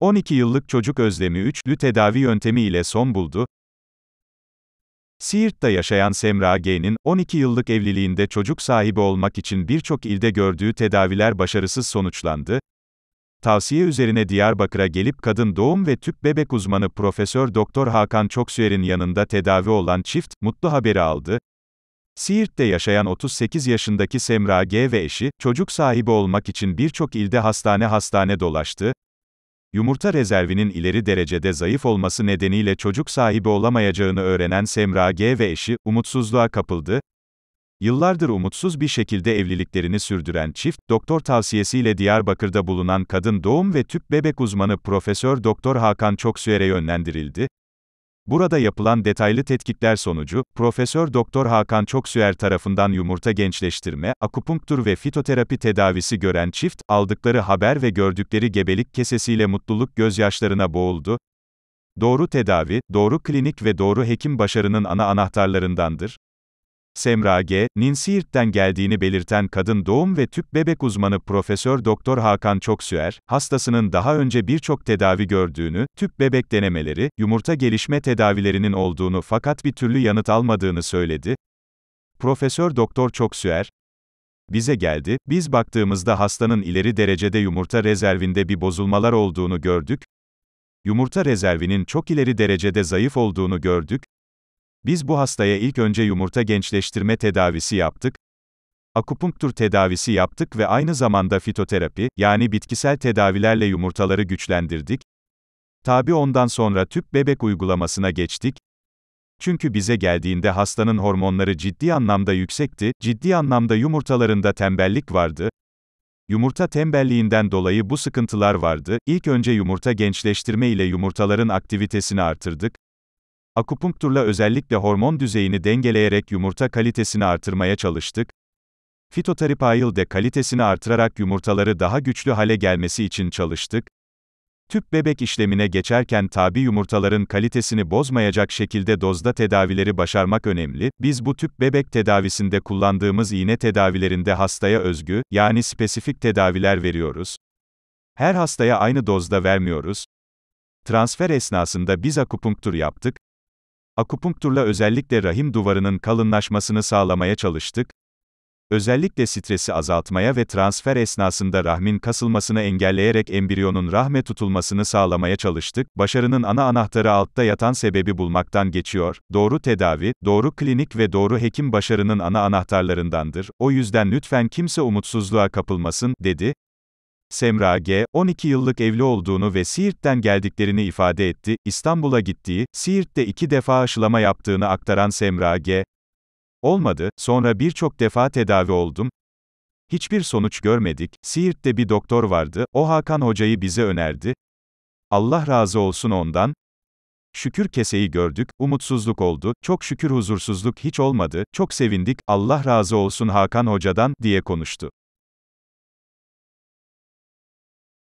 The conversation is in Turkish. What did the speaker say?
12 yıllık çocuk özlemi üçlü tedavi yöntemi ile son buldu. Siirt'te yaşayan Semra G'nin, 12 yıllık evliliğinde çocuk sahibi olmak için birçok ilde gördüğü tedaviler başarısız sonuçlandı. Tavsiye üzerine Diyarbakır'a gelip kadın doğum ve tüp bebek uzmanı Profesör Doktor Hakan Çoksüer'in yanında tedavi olan çift, mutlu haberi aldı. Siirt'te yaşayan 38 yaşındaki Semra G ve eşi, çocuk sahibi olmak için birçok ilde hastane hastane dolaştı, Yumurta rezervinin ileri derecede zayıf olması nedeniyle çocuk sahibi olamayacağını öğrenen Semra G ve eşi, umutsuzluğa kapıldı. Yıllardır umutsuz bir şekilde evliliklerini sürdüren çift, doktor tavsiyesiyle Diyarbakır'da bulunan kadın doğum ve tüp bebek uzmanı Profesör Doktor Hakan Çoksüer'e yönlendirildi. Burada yapılan detaylı tetkikler sonucu, Profesör Doktor Hakan Çoksüer tarafından yumurta gençleştirme, akupunktur ve fitoterapi tedavisi gören çift, aldıkları haber ve gördükleri gebelik kesesiyle mutluluk gözyaşlarına boğuldu. Doğru tedavi, doğru klinik ve doğru hekim başarının ana anahtarlarındandır. Semra G.'nin Siirt'ten geldiğini belirten kadın doğum ve tüp bebek uzmanı Profesör Doktor Hakan Çoksüer, hastasının daha önce birçok tedavi gördüğünü, tüp bebek denemeleri, yumurta gelişme tedavilerinin olduğunu fakat bir türlü yanıt almadığını söyledi. Profesör Doktor Çoksüer, bize geldi, biz baktığımızda hastanın ileri derecede yumurta rezervinde bir bozulmalar olduğunu gördük, yumurta rezervinin çok ileri derecede zayıf olduğunu gördük, biz bu hastaya ilk önce yumurta gençleştirme tedavisi yaptık, akupunktur tedavisi yaptık ve aynı zamanda fitoterapi, yani bitkisel tedavilerle yumurtaları güçlendirdik. Tabi ondan sonra tüp bebek uygulamasına geçtik. Çünkü bize geldiğinde hastanın hormonları ciddi anlamda yüksekti, ciddi anlamda yumurtalarında tembellik vardı. Yumurta tembelliğinden dolayı bu sıkıntılar vardı. İlk önce yumurta gençleştirme ile yumurtaların aktivitesini artırdık. Akupunkturla özellikle hormon düzeyini dengeleyerek yumurta kalitesini artırmaya çalıştık. Fitoterapiyil de kalitesini artırarak yumurtaları daha güçlü hale gelmesi için çalıştık. Tüp bebek işlemine geçerken tabi yumurtaların kalitesini bozmayacak şekilde dozda tedavileri başarmak önemli. Biz bu tüp bebek tedavisinde kullandığımız iğne tedavilerinde hastaya özgü, yani spesifik tedaviler veriyoruz. Her hastaya aynı dozda vermiyoruz. Transfer esnasında biz akupunktur yaptık. Akupunkturla özellikle rahim duvarının kalınlaşmasını sağlamaya çalıştık. Özellikle stresi azaltmaya ve transfer esnasında rahmin kasılmasını engelleyerek embriyonun rahme tutulmasını sağlamaya çalıştık. Başarının ana anahtarı altta yatan sebebi bulmaktan geçiyor. Doğru tedavi, doğru klinik ve doğru hekim başarının ana anahtarlarındandır. O yüzden lütfen kimse umutsuzluğa kapılmasın, dedi. Semra G., 12 yıllık evli olduğunu ve Siirt'ten geldiklerini ifade etti, İstanbul'a gittiği, Siirt'te iki defa aşılama yaptığını aktaran Semra G., Olmadı, sonra birçok defa tedavi oldum. Hiçbir sonuç görmedik, Siirt'te bir doktor vardı, o Hakan hocayı bize önerdi. Allah razı olsun ondan. Şükür keseyi gördük, umutsuzluk oldu, çok şükür huzursuzluk hiç olmadı, çok sevindik, Allah razı olsun Hakan hocadan, diye konuştu.